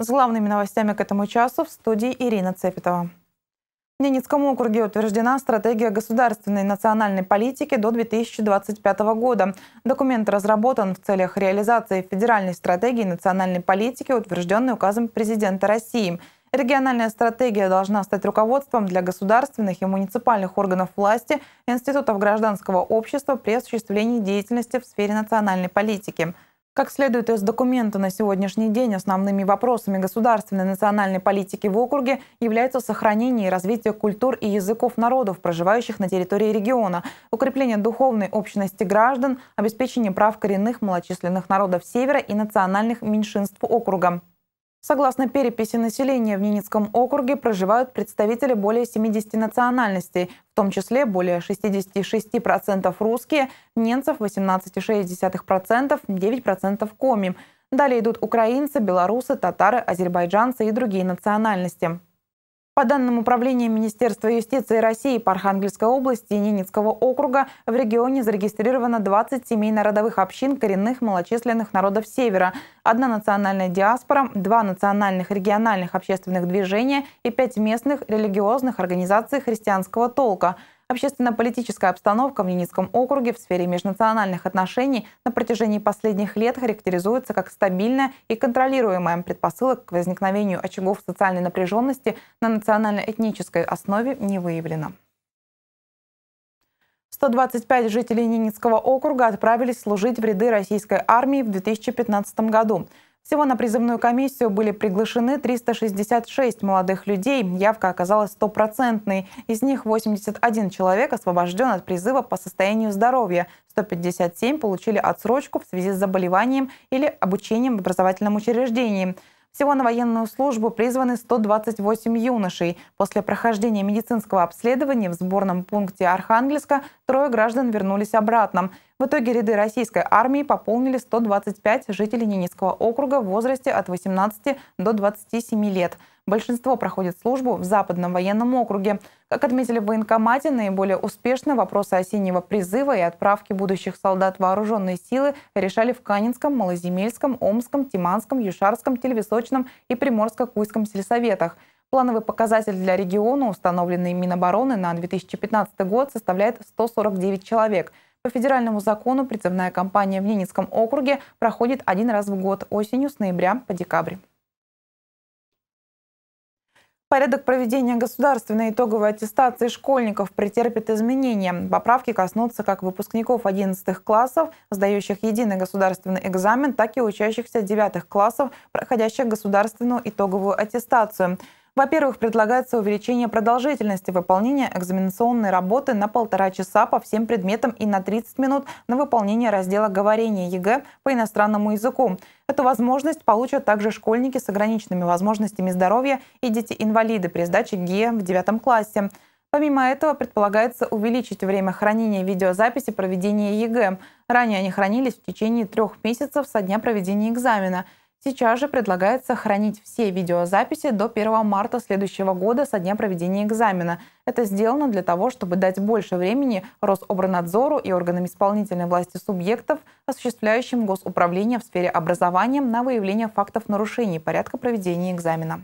С главными новостями к этому часу в студии Ирина Цепетова. В Ненецком округе утверждена стратегия государственной национальной политики до 2025 года. Документ разработан в целях реализации федеральной стратегии национальной политики, утвержденной указом президента России. Региональная стратегия должна стать руководством для государственных и муниципальных органов власти, институтов гражданского общества при осуществлении деятельности в сфере национальной политики – как следует из документа на сегодняшний день, основными вопросами государственной национальной политики в округе являются сохранение и развитие культур и языков народов, проживающих на территории региона, укрепление духовной общности граждан, обеспечение прав коренных малочисленных народов Севера и национальных меньшинств округа. Согласно переписи населения, в Ненецком округе проживают представители более 70 национальностей, в том числе более 66% русские, немцев 18,6%, 9% коми. Далее идут украинцы, белорусы, татары, азербайджанцы и другие национальности. По данным Управления Министерства юстиции России по Архангельской области и Ненецкого округа, в регионе зарегистрировано 20 семей народовых общин коренных малочисленных народов Севера, одна национальная диаспора, два национальных региональных общественных движения и пять местных религиозных организаций христианского толка – Общественно-политическая обстановка в Ненецком округе в сфере межнациональных отношений на протяжении последних лет характеризуется как стабильная и контролируемая предпосылок к возникновению очагов социальной напряженности на национально-этнической основе не выявлено. 125 жителей Ненецкого округа отправились служить в ряды российской армии в 2015 году. Всего на призывную комиссию были приглашены 366 молодых людей. Явка оказалась стопроцентной. Из них 81 человек освобожден от призыва по состоянию здоровья. 157 получили отсрочку в связи с заболеванием или обучением в образовательном учреждении. Всего на военную службу призваны 128 юношей. После прохождения медицинского обследования в сборном пункте Архангельска трое граждан вернулись обратно. В итоге ряды российской армии пополнили 125 жителей Ненецкого округа в возрасте от 18 до 27 лет. Большинство проходит службу в Западном военном округе. Как отметили в военкомате, наиболее успешно вопросы осеннего призыва и отправки будущих солдат в вооруженные силы решали в Канинском, Малоземельском, Омском, Тиманском, Юшарском, Телевисочном и Приморско-Куйском сельсоветах. Плановый показатель для региона, установленный Минобороны на 2015 год, составляет 149 человек – по федеральному закону призывная кампания в Ненецком округе проходит один раз в год осенью с ноября по декабрь. Порядок проведения государственной итоговой аттестации школьников претерпит изменения. Поправки коснутся как выпускников 11 классов, сдающих единый государственный экзамен, так и учащихся 9 классов, проходящих государственную итоговую аттестацию. Во-первых, предлагается увеличение продолжительности выполнения экзаменационной работы на полтора часа по всем предметам и на 30 минут на выполнение раздела говорения ЕГЭ по иностранному языку. Эту возможность получат также школьники с ограниченными возможностями здоровья и дети-инвалиды при сдаче ГИА в 9 классе. Помимо этого, предполагается увеличить время хранения видеозаписи проведения ЕГЭ. Ранее они хранились в течение трех месяцев со дня проведения экзамена. Сейчас же предлагается хранить все видеозаписи до 1 марта следующего года со дня проведения экзамена. Это сделано для того, чтобы дать больше времени Рособранадзору и органам исполнительной власти субъектов, осуществляющим госуправление в сфере образования, на выявление фактов нарушений порядка проведения экзамена.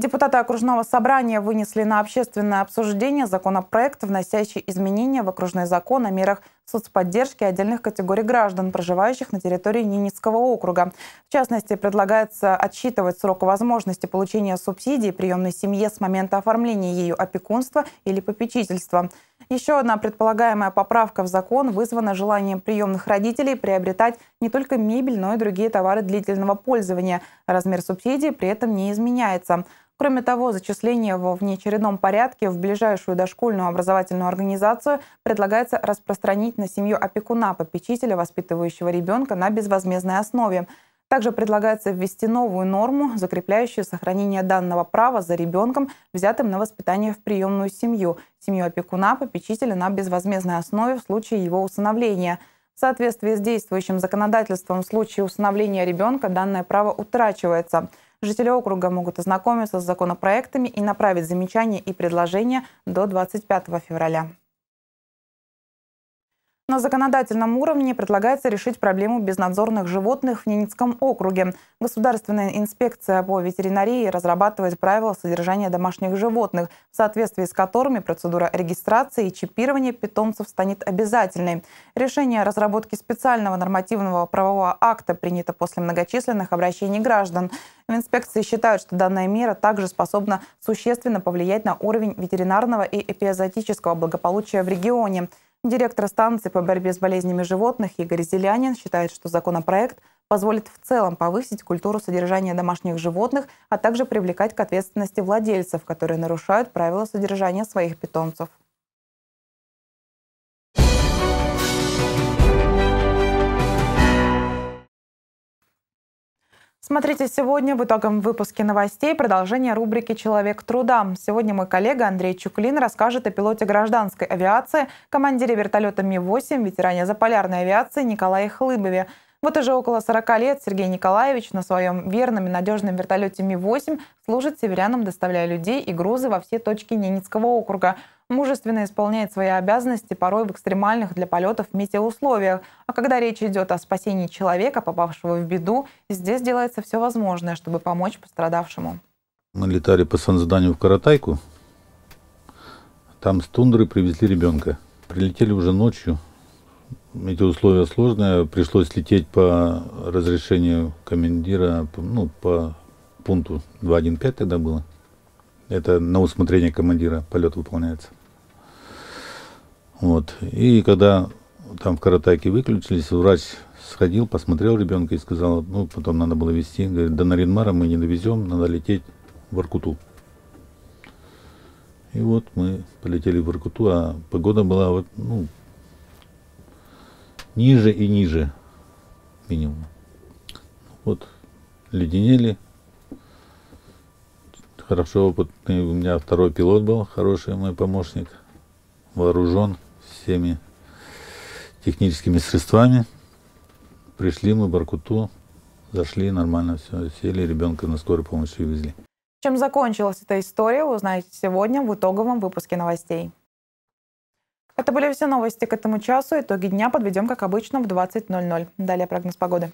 Депутаты окружного собрания вынесли на общественное обсуждение законопроект, вносящий изменения в окружной закон о мерах соцподдержки отдельных категорий граждан, проживающих на территории Ненецкого округа. В частности, предлагается отсчитывать срок возможности получения субсидии приемной семье с момента оформления ее опекунства или попечительства. Еще одна предполагаемая поправка в закон вызвана желанием приемных родителей приобретать не только мебель, но и другие товары длительного пользования. Размер субсидии при этом не изменяется. Кроме того, зачисление во внеочередном порядке в ближайшую дошкольную образовательную организацию предлагается распространить на семью опекуна, попечителя, воспитывающего ребенка на безвозмездной основе. Также предлагается ввести новую норму, закрепляющую сохранение данного права за ребенком, взятым на воспитание в приемную семью, семью опекуна, попечителя на безвозмездной основе в случае его усыновления. В соответствии с действующим законодательством в случае усыновления ребенка данное право утрачивается – Жители округа могут ознакомиться с законопроектами и направить замечания и предложения до 25 февраля. На законодательном уровне предлагается решить проблему безнадзорных животных в Ненецком округе. Государственная инспекция по ветеринарии разрабатывает правила содержания домашних животных, в соответствии с которыми процедура регистрации и чипирования питомцев станет обязательной. Решение о разработке специального нормативного правового акта принято после многочисленных обращений граждан. В инспекции считают, что данная мера также способна существенно повлиять на уровень ветеринарного и эпизодического благополучия в регионе. Директор станции по борьбе с болезнями животных Игорь Зелянин считает, что законопроект позволит в целом повысить культуру содержания домашних животных, а также привлекать к ответственности владельцев, которые нарушают правила содержания своих питомцев. Смотрите сегодня в итогом выпуске новостей продолжение рубрики «Человек труда». Сегодня мой коллега Андрей Чуклин расскажет о пилоте гражданской авиации, командире вертолета Ми-8, ветеране заполярной авиации Николае Хлыбове. Вот уже около 40 лет Сергей Николаевич на своем верном и надежном вертолете Ми-8 служит северянам, доставляя людей и грузы во все точки Ненецкого округа. Мужественно исполняет свои обязанности порой в экстремальных для полетов метеоусловиях. А когда речь идет о спасении человека, попавшего в беду, здесь делается все возможное, чтобы помочь пострадавшему. Мы летали по санзданию в Каратайку. Там с тундры привезли ребенка. Прилетели уже ночью, эти условия сложные. Пришлось лететь по разрешению командира, ну, по пункту 2.1.5 тогда было. Это на усмотрение командира полет выполняется. Вот. И когда там в Каратаке выключились, врач сходил, посмотрел ребенка и сказал, ну, потом надо было везти. Говорит, до Наринмара мы не довезем, надо лететь в Аркуту. И вот мы полетели в Иркуту, а погода была, ну, ниже и ниже минимум. Вот леденели. Хорошо опытный у меня второй пилот был, хороший мой помощник. Вооружен всеми техническими средствами. Пришли мы в Баркуту, зашли, нормально все, сели, ребенка на скорую помощь везли. Чем закончилась эта история, узнаете сегодня в итоговом выпуске новостей. Это были все новости к этому часу. Итоги дня подведем, как обычно, в 20.00. Далее прогноз погоды.